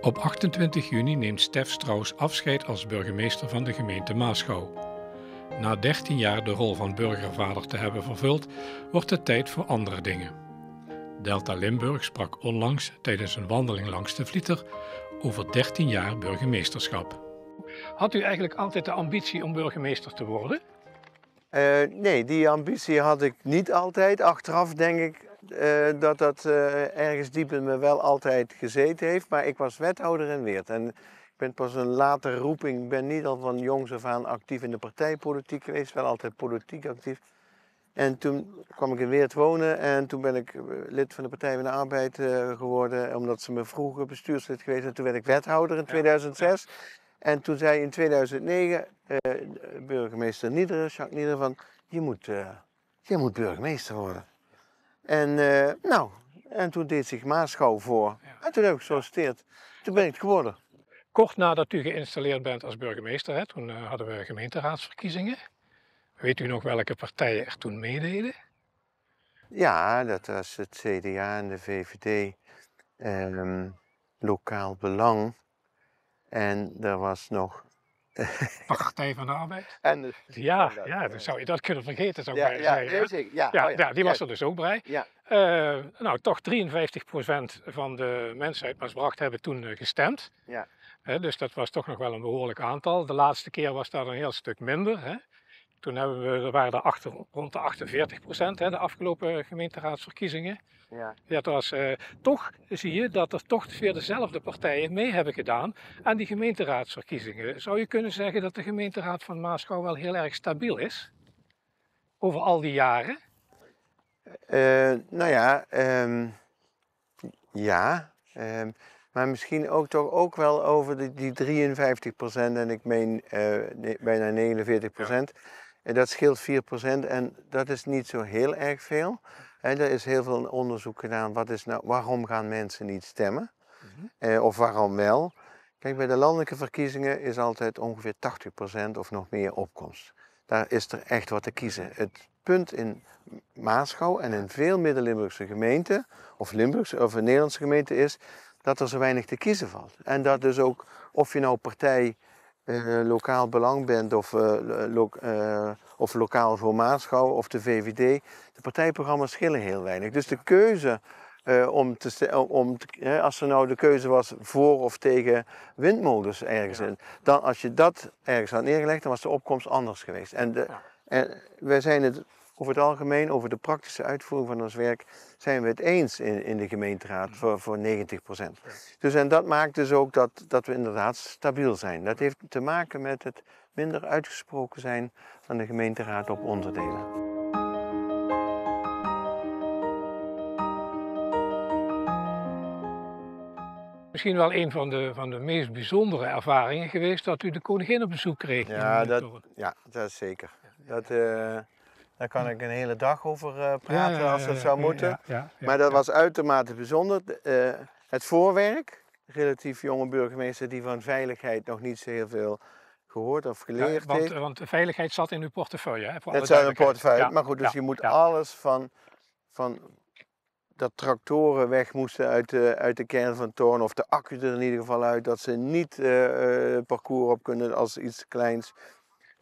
Op 28 juni neemt Stef Strauss afscheid als burgemeester van de gemeente Maaschouw. Na 13 jaar de rol van burgervader te hebben vervuld, wordt het tijd voor andere dingen. Delta Limburg sprak onlangs tijdens een wandeling langs de Vlieter over 13 jaar burgemeesterschap. Had u eigenlijk altijd de ambitie om burgemeester te worden? Eh, nee, die ambitie had ik niet altijd. Achteraf denk ik eh, dat dat eh, ergens diep in me wel altijd gezeten heeft. Maar ik was wethouder in Weert. En ik ben pas een late roeping. Ik ben niet al van jongs af aan actief in de partijpolitiek geweest. Wel altijd politiek actief. En toen kwam ik in Weert wonen en toen ben ik eh, lid van de Partij van de Arbeid geworden. Omdat ze me vroeger bestuurslid geweest. En toen werd ik wethouder in 2006. En toen zei in 2009 burgemeester Niederen, Jacques Niederen, van je moet, je moet burgemeester worden. En eh, nou, en toen deed zich Maaschouw voor. En toen heb ik gesolliciteerd. Toen ben ik het geworden. Kort nadat u geïnstalleerd bent als burgemeester, hè, toen eh, hadden we gemeenteraadsverkiezingen. Weet u nog welke partijen er toen meededen? Ja, dat was het CDA en de VVD, ehm, Lokaal Belang. En er was nog Partij van de Arbeid. En dus ja, ja, zou je dat kunnen vergeten, zou ik ja, ja, zeggen. Ja, oh ja, ja, die was er dus ook bij. Ja. Eh, nou, toch 53% van de mensen uit Maasbracht hebben toen eh, gestemd. Ja. dus dat was toch nog wel een behoorlijk aantal. De laatste keer was dat een heel stuk minder. Hè. Toen hebben we, waren er achter, rond de 48 procent de afgelopen gemeenteraadsverkiezingen. Ja. dat was, eh, toch zie je dat er toch weer dezelfde partijen mee hebben gedaan aan die gemeenteraadsverkiezingen. Zou je kunnen zeggen dat de gemeenteraad van Maasgouw wel heel erg stabiel is? Over al die jaren? Eh, nou ja, ehm, ja. Ehm, maar misschien ook toch ook wel over die, die 53 en ik meen eh, bijna 49 procent. En dat scheelt 4% en dat is niet zo heel erg veel. En er is heel veel onderzoek gedaan, wat is nou, waarom gaan mensen niet stemmen? Mhm. eh, of waarom wel? Kijk, bij de landelijke verkiezingen is altijd ongeveer 80% of nog meer opkomst. Daar is er echt wat te kiezen. Het punt in Maaschouw en in veel Midden-Limburgse gemeenten, of Limburgse of Nederlandse gemeenten, is dat er zo weinig te kiezen valt. En dat dus ook, of je nou partij eh, lokaal belang bent of, uh, lo uh, of lokaal maatschouw of de VVD. De partijprogramma's schillen heel weinig. Dus de keuze om te, om als er nou de keuze was voor of tegen windmolens ergens in, dan als je dat ergens had neergelegd, dan was de opkomst anders geweest. En, de, en wij zijn het over het algemeen, over de praktische uitvoering van ons werk, zijn we het eens in, in de gemeenteraad mm. voor, voor 90%. Dus, en dat maakt dus ook dat, dat we inderdaad stabiel zijn. Dat heeft te maken met het minder uitgesproken zijn van de gemeenteraad op onderdelen. misschien wel een van de, van de meest bijzondere ervaringen geweest dat u de koningin op bezoek kreeg. Ja, dat, ja dat is zeker. Dat, eh, daar kan ik een hele dag over eh, praten als dat zou moeten. maar dat was uitermate bijzonder. Eh, het voorwerk, relatief jonge burgemeester die van veiligheid nog niet zo heel veel gehoord of geleerd heeft. Want de veiligheid zat in uw portefeuille. Hè, het zat in uw portefeuille, maar goed, dus je moet alles van, van dat tractoren weg moesten uit de, uit de kern van Toorn, of de accu er in ieder geval uit, dat ze niet uh, parcours op kunnen als iets kleins.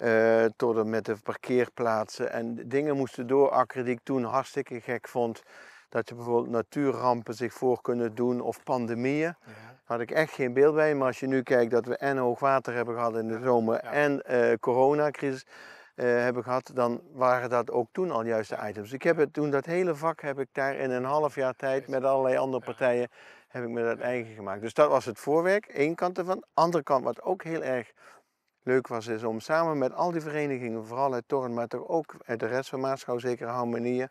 Eh, tot en met de parkeerplaatsen en dingen moesten doorakkeren die ik toen hartstikke gek vond. Dat je bijvoorbeeld natuurrampen zich voor kunnen doen of pandemieën. Ja. Had ik echt geen beeld bij. Maar als je nu kijkt dat we en hoogwater hebben gehad in de zomer en uh, coronacrisis eh, hebben gehad, dan waren dat ook toen al juiste items. Ik heb het toen, dat hele vak heb ik daar in een half jaar tijd met allerlei andere partijen, heb ik me dat eigen gemaakt. Dus dat was het voorwerk, Eén kant ervan. Andere kant, wat ook heel erg leuk was, is om samen met al die verenigingen, vooral uit Torn, maar toch ook uit de rest van Maatschouw zeker Harmonieën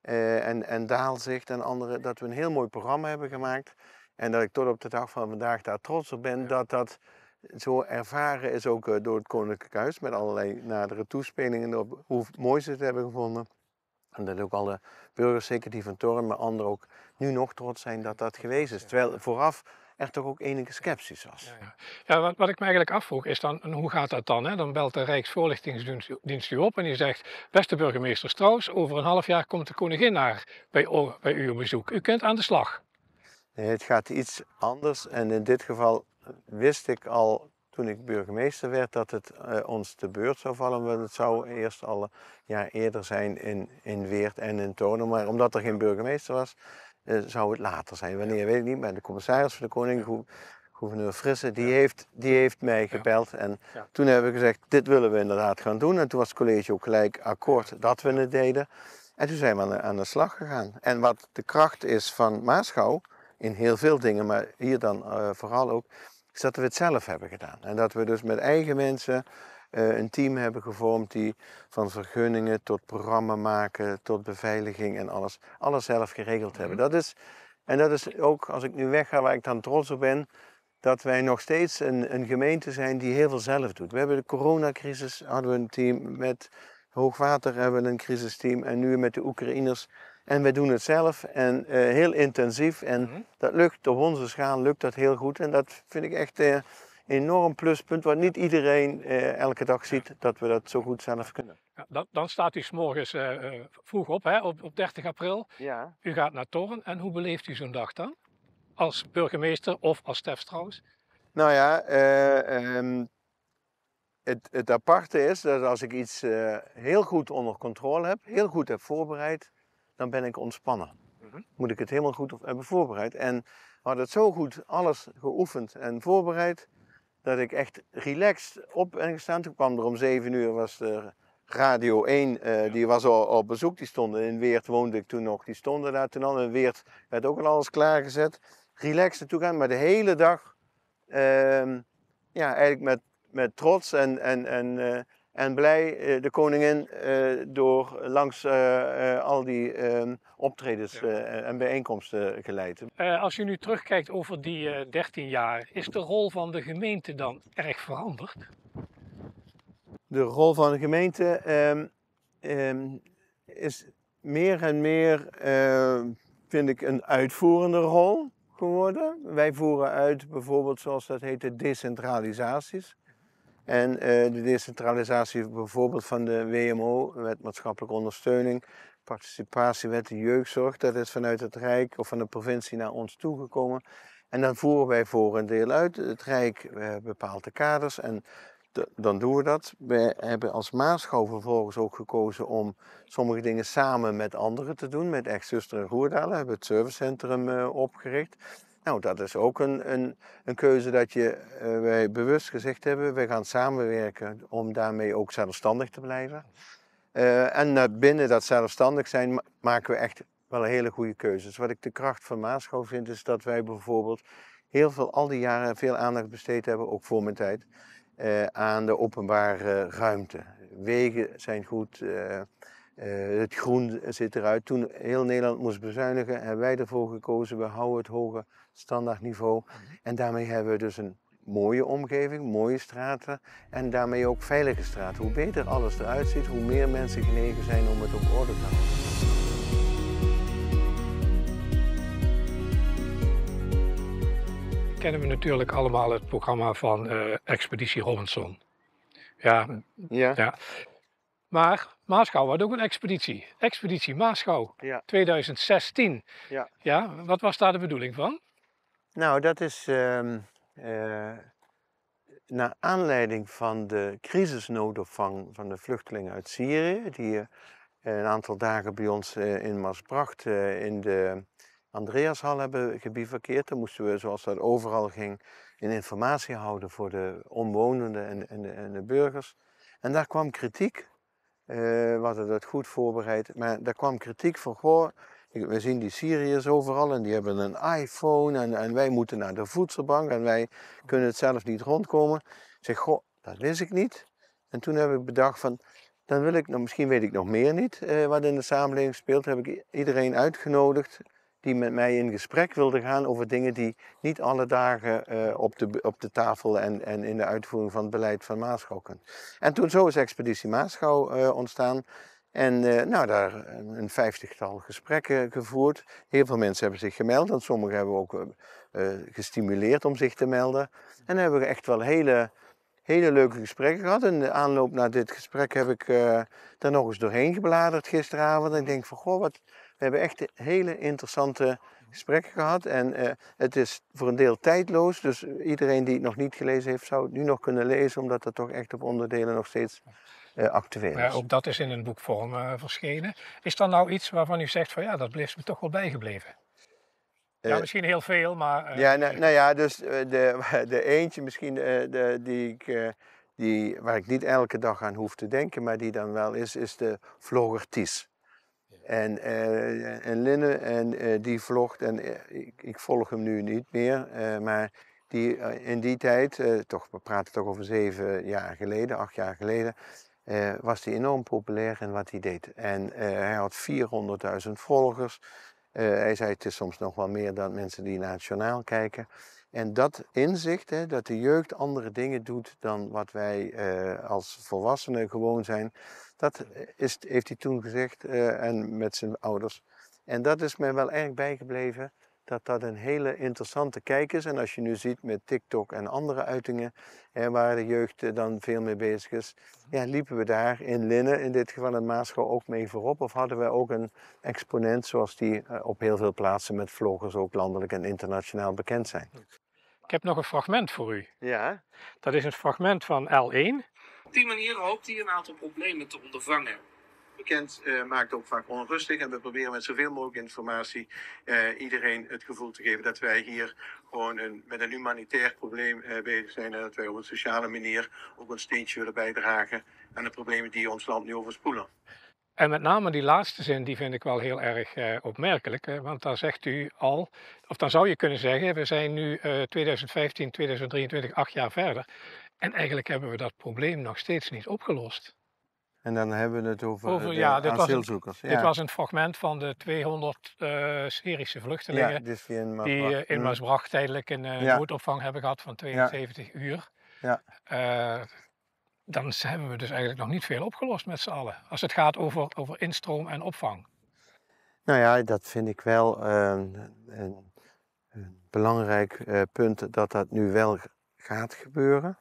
eh, en, en Daalzicht en anderen, dat we een heel mooi programma hebben gemaakt. En dat ik tot op de dag van vandaag daar trots op ben dat dat zo ervaren is ook eh, door het Koninklijk Huis met allerlei nadere toespelingen op hoe mooi ze het hebben gevonden. En dat ook alle burgers, zeker die van Torn, maar anderen ook nu nog trots zijn dat dat geweest is. Terwijl vooraf er toch ook enige sceptisch was. Ja, ja wat, wat, ik me eigenlijk afvroeg is dan, hoe gaat dat dan? Hè? Dan belt de Rijksvoorlichtingsdienst u op en die zegt, beste burgemeester Strauss, over een half jaar komt de koningin naar bij, bij u bezoek. U kunt aan de slag. het gaat iets anders en in dit geval wist ik al toen ik burgemeester werd dat het eh, ons te beurt zou vallen. Want het zou eerst al een jaar eerder zijn in, in Weert en in Tonen. Maar omdat er geen burgemeester was, eh, zou het later zijn. Wanneer, weet ik niet. Maar de commissaris van de koning, gouverneur Frisse, die, heeft, die heeft mij gebeld. En toen hebben we gezegd, dit willen we inderdaad gaan doen. En toen was het college ook gelijk akkoord dat we het deden. En toen zijn we aan de, aan de slag gegaan. En wat de kracht is van Maaschouw in heel veel dingen, maar hier dan eh, vooral ook, is dat we het zelf hebben gedaan. En dat we dus met eigen mensen eh, een team hebben gevormd die van vergunningen tot programma maken, tot beveiliging en alles, alles zelf geregeld hebben. Mhm. Dat is, en dat is ook, als ik nu wegga waar ik dan trots op ben, dat wij nog steeds een, een gemeente zijn die heel veel zelf doet. We hebben de coronacrisis, hadden we een team met hoogwater, hebben we een crisisteam en nu met de Oekraïners. En wij doen het zelf en eh, heel intensief. En mhm. dat lukt op onze schaal, lukt dat heel goed. En dat vind ik echt eh, enorm pluspunt, wat niet iedereen eh, elke dag ziet, dat we dat zo goed zelf kunnen. Ja, dan, dan, staat u s'morgens eh, eh, vroeg op, hè, op, op 30 april. Ja. U gaat naar Toren en hoe beleeft u zo'n dag dan? Als burgemeester of als Stef trouwens? Nou ja, eh, ehm, het, het, aparte is dat als ik iets heel goed onder controle heb, heel goed heb voorbereid, dan ben ik ontspannen. Mhm. Moet ik het helemaal goed hebben voorbereid. En had het zo goed alles geoefend en voorbereid dat ik echt relaxed op en gestaan. Toen kwam er om zeven uur, was de Radio 1, eh, die was al op bezoek. Die stonden in Weert, woonde ik toen nog. Die stonden daar toen al. In Weert werd ook al alles klaargezet. Relaxed naartoe gaan, maar de hele dag ehm, ja, eigenlijk met, met trots en, en, en eh, en blij eh, de koningin eh, door langs eh, al die ehm, optredens en bijeenkomsten geleid. als je nu terugkijkt over die 13 jaar, is de rol van de gemeente dan erg veranderd? De rol van de gemeente ehm, ehm, is meer en meer, vind ik, een uitvoerende rol geworden. Wij voeren uit bijvoorbeeld, zoals dat heet, de decentralisaties. En eh, de decentralisatie bijvoorbeeld van de WMO, wet maatschappelijke ondersteuning, participatiewet de jeugdzorg, dat is vanuit het Rijk of van de provincie naar ons toegekomen. En dan voeren wij voor een deel uit. Het Rijk uh, bepaalt de kaders en dan doen we dat. We hebben als Maaschouw vervolgens ook gekozen om sommige dingen samen met anderen te doen. Met echt zuster en Roerdalen hebben we het servicecentrum eh, opgericht. Nou, dat is ook een, een, een keuze dat je, eh, wij bewust gezegd hebben, we gaan samenwerken om daarmee ook zelfstandig te blijven. Eh, en binnen dat zelfstandig zijn maken we echt wel hele goede keuzes. Wat ik de kracht van Maaschouw vind, is dat wij bijvoorbeeld heel veel, al die jaren veel aandacht besteed hebben, ook voor mijn tijd, eh, aan de openbare ruimte. Wegen zijn goed, eh, het groen zit eruit. Toen heel Nederland moest bezuinigen, hebben wij ervoor gekozen. We houden het hoge standaardniveau. Mhm. En daarmee hebben we dus een mooie omgeving, mooie straten en daarmee ook veilige straten. Hoe beter alles eruit ziet, hoe meer mensen genegen zijn om het op orde te houden. Kennen we natuurlijk allemaal het programma van uh, Expeditie Robinson. ja. ja. Maar Maasgouw had ook een expeditie. Expeditie Maasgouw ja. 2016. Ja. ja. Wat was daar de bedoeling van? Nou, dat is ehm, eh, naar aanleiding van de crisisnoodopvang van de vluchtelingen uit Syrië, die eh, een aantal dagen bij ons eh, in Maasbracht in de Andreashal hebben gebivakkeerd. Dan moesten we, zoals dat overal ging, in informatie houden voor de omwonenden en, en, de, en de burgers. En daar kwam kritiek eh, we hadden dat goed voorbereid. Maar daar kwam kritiek van, goh, we zien die Syriërs overal en die hebben een iPhone en, wij moeten naar de voedselbank en wij kunnen het zelf niet rondkomen. Ik zeg, goh, dat wist ik niet. En toen heb ik bedacht van, dan wil ik, nou, misschien weet ik nog meer niet eh, wat in de samenleving speelt, heb ik iedereen uitgenodigd die met mij in gesprek wilden gaan over dingen die niet alle dagen eh, op, de, op de tafel en, en in de uitvoering van het beleid van Maasgouw En toen zo is Expeditie Maaschouw eh, ontstaan. En eh, nou, daar een vijftigtal gesprekken gevoerd. Heel veel mensen hebben zich gemeld en sommigen hebben ook gestimuleerd om zich te melden. En dan hebben we echt wel hele hele leuke gesprekken gehad. In de aanloop naar dit gesprek heb ik uh, daar nog eens doorheen gebladerd gisteravond. En ik denk van, goh, wat, we hebben echt hele interessante gesprekken gehad. En eh, het is voor een deel tijdloos. Dus iedereen die het nog niet gelezen heeft, zou het nu nog kunnen lezen. Omdat dat toch echt op onderdelen nog steeds uh, actueel is. ook dat is in een boekvorm eh, verschenen. Is er nou iets waarvan u zegt van ja, dat blijft me toch wel bijgebleven? Ja, misschien heel veel, maar... ja, nou, nou, ja, dus de, de eentje misschien de, die ik... die, waar ik niet elke dag aan hoef te denken, maar die dan wel is, is de vlogerties. En, uh, en Linne, en, eh, die vlogt, en eh, ik, ik, volg hem nu niet meer, maar die, in die tijd, toch, we praten toch over zeven jaar geleden, acht jaar geleden, was hij enorm populair in wat hij deed. En hij had 400.000 volgers. hij zei, het is soms nog wel meer dan mensen die nationaal kijken. En dat inzicht, hè, dat de jeugd andere dingen doet dan wat wij eh, als volwassenen gewoon zijn, dat is, heeft hij toen gezegd eh, en met zijn ouders. En dat is mij wel erg bijgebleven dat dat een hele interessante kijk is. En als je nu ziet met TikTok en andere uitingen, hè, waar de jeugd eh, dan veel mee bezig is, ja, liepen we daar in Linnen, in dit geval in Maasgouw, ook mee voorop? Of hadden we ook een exponent zoals die eh, op heel veel plaatsen met vloggers ook landelijk en internationaal bekend zijn? Ik heb nog een fragment voor u. Ja. Dat is een fragment van L1. Op die manier hoopt hij een aantal problemen te ondervangen. Eh, maakt ook vaak onrustig. En we proberen met zoveel mogelijk informatie eh, iedereen het gevoel te geven dat wij hier gewoon een, met een humanitair probleem eh, bezig zijn. En dat wij op een sociale manier ook een steentje willen bijdragen aan de problemen die ons land nu overspoelen. En met name die laatste zin, die vind ik wel heel erg eh, opmerkelijk. Hè? Want dan zegt u al, of dan zou je kunnen zeggen, we zijn nu eh, 2015, 2023, acht jaar verder. En eigenlijk hebben we dat probleem nog steeds niet opgelost. En dan hebben we het over, over ja, dit was, een, was een fragment van de 200 eh, Syrische vluchtelingen die eh, in, die, uh, in Maasbracht tijdelijk een uh, eh, noodopvang hebben gehad van 72 uur. Ja. dan hebben we dus eigenlijk nog niet veel opgelost met z'n allen, als het gaat over, over instroom en opvang. Nou ja, dat vind ik wel ehm, een, een, belangrijk punt dat dat nu wel gaat gebeuren.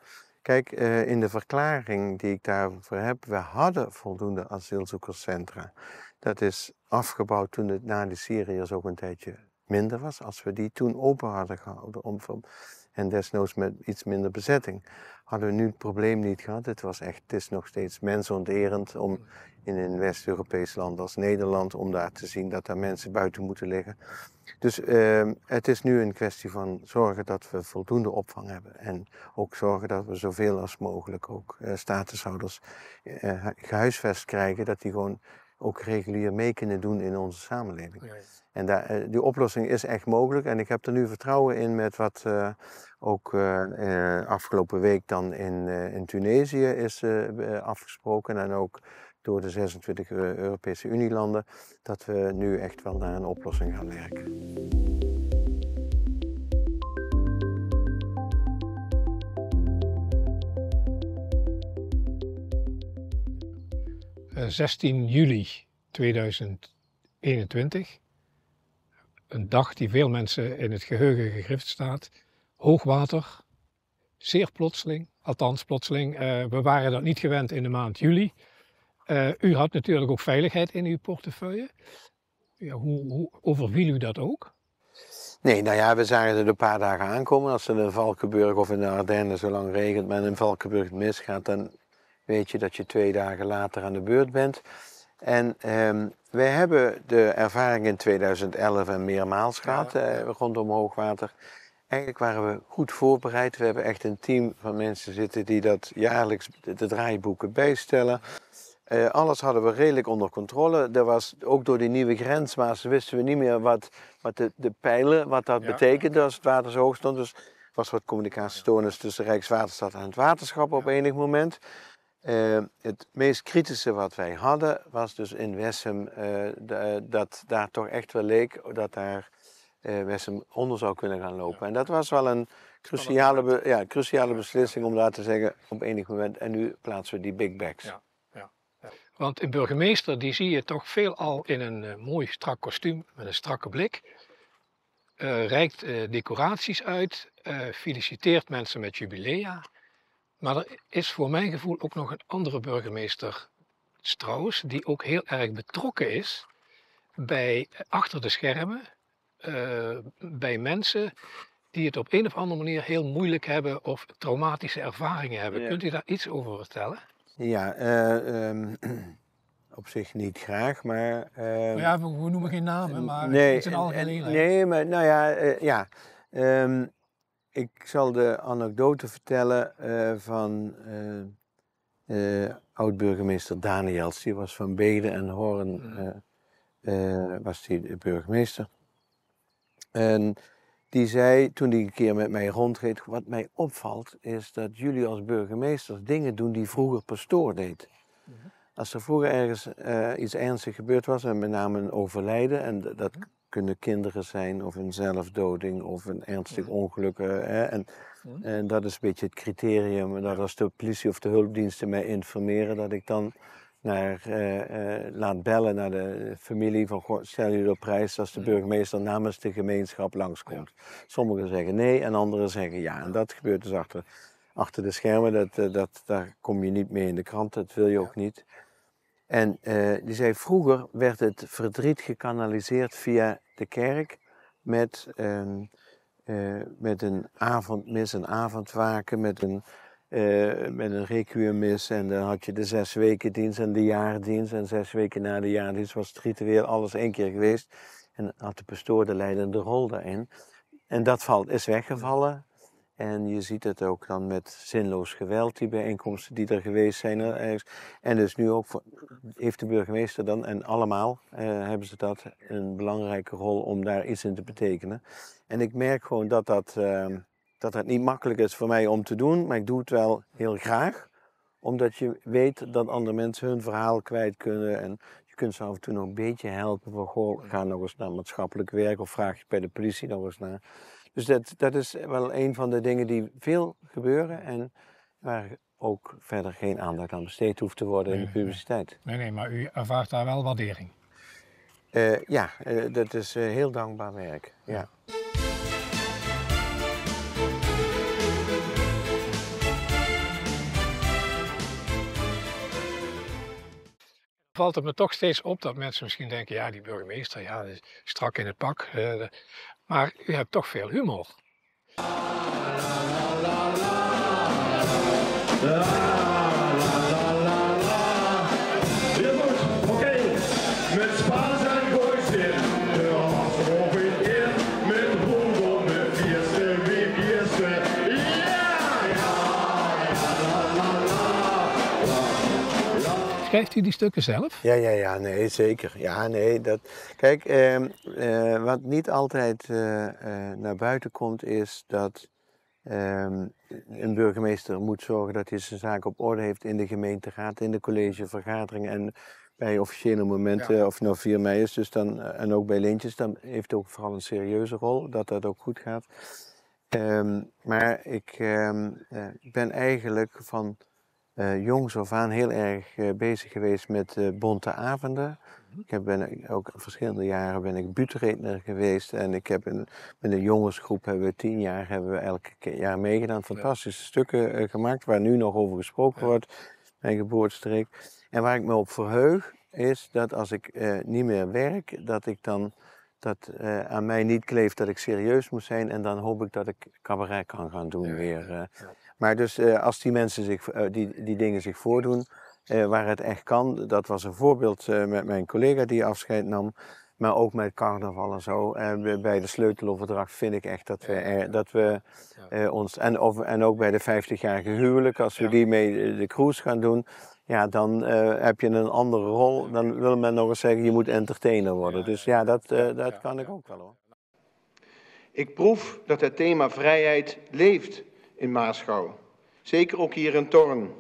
Kijk, eh, in de verklaring die ik daarover heb, we hadden voldoende asielzoekerscentra. Dat is afgebouwd toen het na de Syriërs ook een tijdje minder was als we die toen open hadden gehouden. Om en desnoods met iets minder bezetting. Hadden we nu het probleem niet gehad. Het, was echt, het is nog steeds mensonterend om in een West-Europees land als Nederland, om daar te zien dat daar mensen buiten moeten liggen. Dus ehm, het is nu een kwestie van zorgen dat we voldoende opvang hebben. En ook zorgen dat we zoveel als mogelijk ook eh, statushouders eh, eh gehuisvest krijgen. Dat die gewoon ook regulier mee kunnen doen in onze samenleving. En daar, eh, die oplossing is echt mogelijk. En ik heb er nu vertrouwen in met wat eh, ook uh, afgelopen week dan in, in Tunesië is afgesproken. En ook door de 26 Europese Unielanden. Dat we nu echt wel naar een oplossing gaan werken. 16 juli 2021. Een dag die veel mensen in het geheugen gegrift staat. Hoogwater, zeer plotseling, althans plotseling. Eh, we waren dat niet gewend in de maand juli. Eh, u had natuurlijk ook veiligheid in uw portefeuille. Ja, hoe, hoe overviel u dat ook? Nee, nou ja, we zagen het een paar dagen aankomen. Als er in Valkenburg of in de Ardennen zo lang regent, maar in Valkenburg misgaat, dan weet je dat je twee dagen later aan de beurt bent. En ehm, wij hebben de ervaring in 2011 en meermaals gehad eh, rondom hoogwater. Eigenlijk waren we goed voorbereid. We hebben echt een team van mensen zitten die dat jaarlijks de draaiboeken bijstellen. Eh, alles hadden we redelijk onder controle. Er was ook door die nieuwe grensmaas wisten we niet meer wat, wat de, de pijlen, wat dat betekende als het water zo hoog stond. Dus was wat communicatiestoornis tussen Rijkswaterstaat en het waterschap op enig moment. Ehm, het meest kritische wat wij hadden was dus in Wessem eh, dat daar toch echt wel leek dat daar uh, Wessem onder zou kunnen gaan lopen. En dat was wel een cruciale, ja, cruciale beslissing om daar te zeggen op enig moment en nu plaatsen we die big bags. Ja. Want een burgemeester die zie je toch veelal in een eh, mooi strak kostuum met een strakke blik. reikt decoraties uit, feliciteert mensen met jubilea maar er is voor mijn gevoel ook nog een andere burgemeester, Strauss, die ook heel erg betrokken is bij achter de schermen, eh, bij mensen die het op een of andere manier heel moeilijk hebben of traumatische ervaringen hebben. Kunt u daar iets over vertellen? Ja, eh, ehm, op zich niet graag, maar. Uh, ja, we, noemen geen namen, maar nee, het is een algemeenheid. Nee, maar nou ja, eh, ja. Ehm, ik zal de anekdote vertellen eh, van eh, eh, oud-burgemeester Daniels. Die was van Beden en Hoorn, mm. was die de burgemeester. En die zei, toen hij een keer met mij rondreed, wat mij opvalt is dat jullie als burgemeesters dingen doen die vroeger pastoor deed. Mhm. Als er vroeger ergens iets ernstig gebeurd was, en met name een overlijden, en dat mhm kunnen kinderen zijn of een zelfdoding of een ernstig ongeluk. Eh, hè? En, en, dat is een beetje het criterium. En dat als de politie of de hulpdiensten mij informeren, dat ik dan naar, eh, eh, laat bellen naar de familie van stel je op prijs als de burgemeester namens de gemeenschap langskomt. Sommigen zeggen nee en anderen zeggen ja. En dat gebeurt dus achter, achter de schermen. Dat, dat, daar kom je niet mee in de krant, dat wil je ook niet. En eh, die zei, vroeger werd het verdriet gekanaliseerd via de kerk met, ehm, eh, met een avondmis, een avondwaken, met een, eh, met een requiemmis. En dan had je de zes weken dienst en de jaardienst. En zes weken na de jaardienst was het ritueel alles één keer geweest. En had de pastoor de leidende rol daarin. En dat valt, is weggevallen en je ziet het ook dan met zinloos geweld, die bijeenkomsten die er geweest zijn. Eh, en dus nu ook heeft de burgemeester dan, en allemaal eh, hebben ze dat, een belangrijke rol om daar iets in te betekenen. En ik merk gewoon dat dat, ehm, dat dat niet makkelijk is voor mij om te doen, maar ik doe het wel heel graag. Omdat je weet dat andere mensen hun verhaal kwijt kunnen. En je kunt ze af en toe nog een beetje helpen. Van, goh, ga nog eens naar maatschappelijk werk of vraag je bij de politie nog eens naar. Dus dat, dat is wel een van de dingen die veel gebeuren en waar ook verder geen aandacht aan besteed hoeft te worden in de publiciteit. Nee, nee, maar u ervaart daar wel waardering. Uh, ja, eh, dat is eh, heel dankbaar werk. Ja. valt het me toch steeds op dat mensen misschien denken, ja, die burgemeester, ja, is strak in het pak. Eh, maar u hebt toch veel humor. Schrijft u die stukken zelf? Ja, ja, ja, nee, zeker. Ja, nee, dat... Kijk, ehm, eh, wat niet altijd eh, eh, naar buiten komt is dat ehm, een burgemeester moet zorgen dat hij zijn zaak op orde heeft in de gemeenteraad, in de collegevergadering en bij officiële momenten, of nou 4 mei is, dus dan, eh, en ook bij lintjes, dan heeft het ook vooral een serieuze rol, dat dat ook goed gaat. Ehm, maar ik eh, ben eigenlijk van uh, jongs af aan heel erg eh, bezig geweest met uh, bonte avonden. Mhm. Ik heb, ben ook verschillende jaren ben ik buurtredner geweest en ik heb in, met een jongensgroep hebben we tien jaar hebben we elke jaar meegedaan. Fantastische stukken gemaakt waar nu nog over gesproken wordt, mijn geboortestreek. En waar ik me op verheug is dat als ik niet meer werk, dat ik dan dat uh, aan mij niet kleeft dat ik serieus moet zijn. En dan hoop ik dat ik cabaret kan gaan doen weer. Maar dus eh, als die mensen zich, eh, die, die dingen zich voordoen, eh, waar het echt kan, dat was een voorbeeld met mijn collega die afscheid nam, maar ook met carnaval en zo. En bij de sleuteloverdracht vind ik echt dat we, dat we ons. En, of, en ook bij de 50-jarige huwelijk, als we die mee de cruise gaan doen. Ja, dan heb je een andere rol. Dan wil men nog eens zeggen, je moet entertainer worden. Dus ja, dat, dat kan ik ook wel hoor. Ik proef dat het thema vrijheid leeft in Maasgouw. Zeker ook hier in Torn.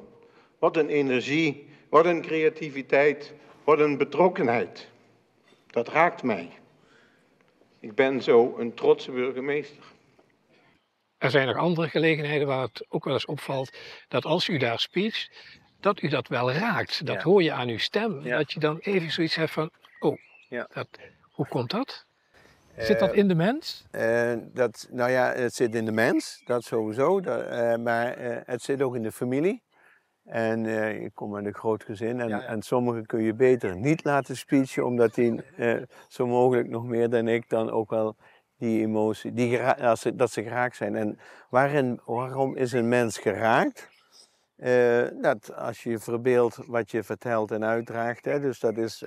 Wat een energie, wat een creativiteit, wat een betrokkenheid. Dat raakt mij. Ik ben zo een trotse burgemeester. Er zijn nog andere gelegenheden waar het ook wel eens opvalt dat als u daar speecht, dat u dat wel raakt. Dat hoor je aan uw stem. Dat je dan even zoiets hebt van, oh, ja. dat, hoe komt dat? Zit dat eh, in de mens? Eh, dat, nou ja, het zit in de mens, dat sowieso. Eh, maar het zit ook in de familie. En uh, ik kom uit een groot gezin. En, en sommigen kun je beter niet laten speechen, omdat die zo mogelijk nog meer dan ik dan ook wel die emotie, die als dat ze geraakt zijn. En waarom is een mens geraakt? dat als je verbeeldt wat je vertelt en uitdraagt. Hè, dus dat is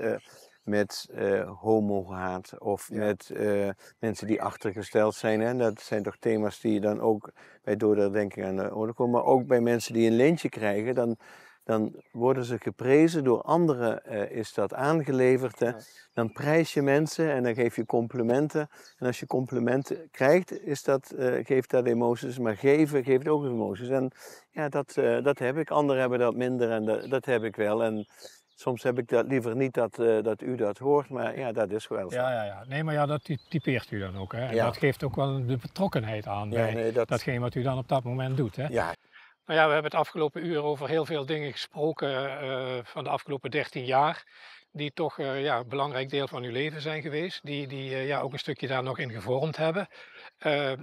met uh, homohaat of met eh, mensen die achtergesteld zijn. en Dat zijn toch thema's die dan ook bij denking aan de orde komen. Maar ook bij mensen die een leentje krijgen, dan, dan worden ze geprezen. Door anderen eh, is dat aangeleverd. Hè? Dan prijs je mensen en dan geef je complimenten. En als je complimenten krijgt, is dat, geeft dat emoties. Maar geven geeft ook emoties. En ja, dat, dat heb ik. Anderen hebben dat minder en dat, dat heb ik wel. En, soms heb ik dat liever niet dat, eh, dat u dat hoort, maar ja, dat is wel zo. Ja, ja, ja. Nee, maar ja, dat typeert u dan ook. Hè? En ja. dat geeft ook wel de betrokkenheid aan ja, nee, dat... datgene wat u dan op dat moment doet. Hè? Ja. Nou ja, we hebben het afgelopen uur over heel veel dingen gesproken eh, van de afgelopen 13 jaar. Die toch eh, ja, een belangrijk deel van uw leven zijn geweest. Die, die ja, ook een stukje daar nog in gevormd hebben.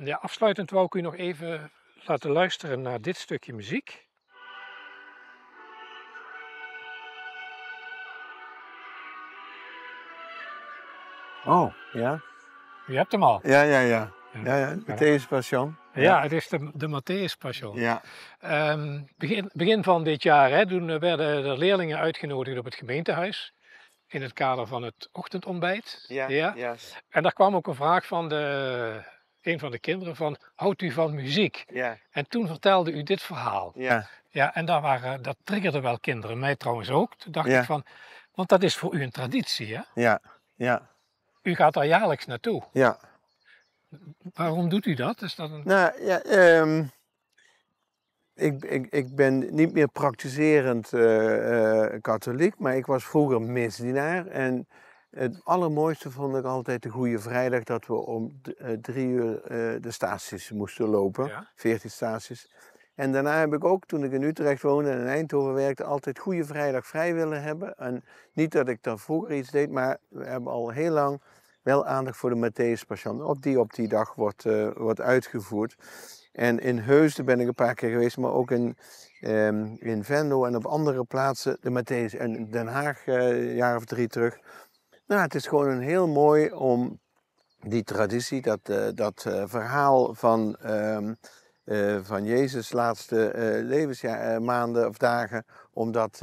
ja, afsluitend wou ik u nog even laten luisteren naar dit stukje muziek. Oh, ja. Je hebt hem al. Ja, ja, ja. ja, ja. Matthäus Passion. Ja, het is de, de Matthäus Passion. Ja. Ehm, begin, begin van dit jaar, hè, toen eh, werden de leerlingen uitgenodigd op het gemeentehuis in het kader van het ochtendontbijt. Ja, ja. En daar kwam ook een vraag van de, een van de kinderen van, houdt u van muziek? Ja. En toen vertelde u dit verhaal. Ja. Ja, en daar waren, dat triggerde wel kinderen, mij trouwens ook. Toen dacht ik van, want dat is voor u een traditie, hè? Ja, ja. U gaat daar jaarlijks naartoe. Ja. Waarom doet u dat? Is dat een... Nou ja, ehm, ik, ik, ik ben niet meer praktiserend eh, eh, katholiek, maar ik was vroeger misdienaar. En het allermooiste vond ik altijd de Goede Vrijdag dat we om eh, drie uur de staties moesten lopen, ja. staties. En daarna heb ik ook, toen ik in Utrecht woonde en in Eindhoven werkte, altijd Goede Vrijdag vrij willen hebben. En niet dat ik dan vroeger iets deed, maar we hebben al heel lang wel aandacht voor de Matthäus Passion, op die op die dag wordt, eh, wordt uitgevoerd. En in Heusden ben ik een paar keer geweest, maar ook in, um, in Venlo en op andere plaatsen de Matthäus. En Den Haag, eh, een jaar of drie terug. Nou, het is gewoon een heel mooi om die traditie, dat, eh, dat verhaal van, um, uh, van Jezus' laatste levensmaanden of dagen, om dat,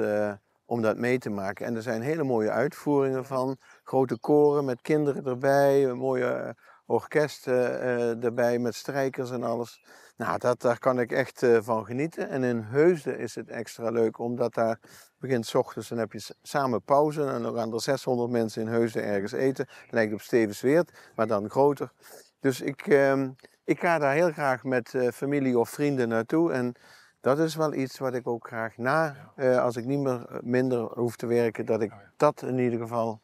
om dat mee te maken. En er zijn hele mooie uitvoeringen van grote koren met kinderen erbij, een mooie eh, orkest eh, eh, erbij met strijkers en alles. Nou, dat, daar kan ik echt van genieten. En in Heusden is het extra leuk, omdat daar begint s ochtends en heb je samen pauze. En dan gaan er 600 mensen in Heusden ergens eten. Lijkt op Stevensweert, maar dan groter. Dus ik, ehm, ik ga daar heel graag met familie of vrienden naartoe. En dat is wel iets wat ik ook graag na, als ik niet meer minder hoef te werken, dat ik oh dat in ieder geval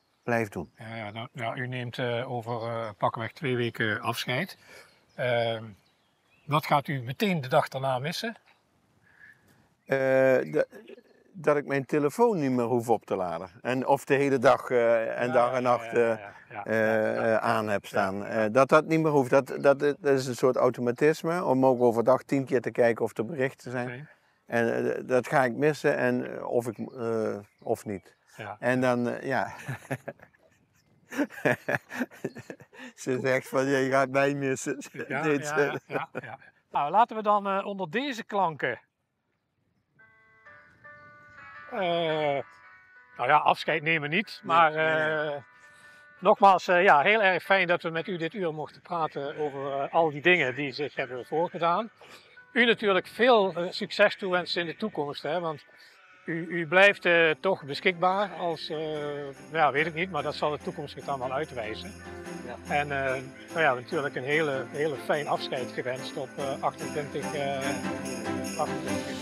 doen. Ja, ja, nou, ja u neemt eh, over eh, pakweg twee weken afscheid. Ehm, wat gaat u meteen de dag daarna missen? Eh, dat ik mijn telefoon niet meer hoef op te laden. En of de hele dag en dag en nacht aan heb staan. dat dat niet meer hoeft. Dat, dat, dat, is een soort automatisme. Om ook overdag tien keer te kijken of er berichten zijn. En dat ga ik missen en of, ik, of niet. En dan, eh, ja. ze zegt van, je gaat mij missen. ja, ja, Nou, laten we dan eh, onder deze klanken... Eh, nou ja, afscheid nemen niet, maar... nogmaals, ja, heel erg fijn dat we met u dit uur mochten praten over al die dingen die zich hebben voorgedaan. U natuurlijk veel succes toewensen in de toekomst, hè, want u, u blijft eh, toch beschikbaar als, eh, ja, weet ik niet, maar dat zal de toekomst zich dan wel uitwijzen. Ja. En eh, nou ja, natuurlijk een hele, hele fijn afscheid gewenst op 28, 28.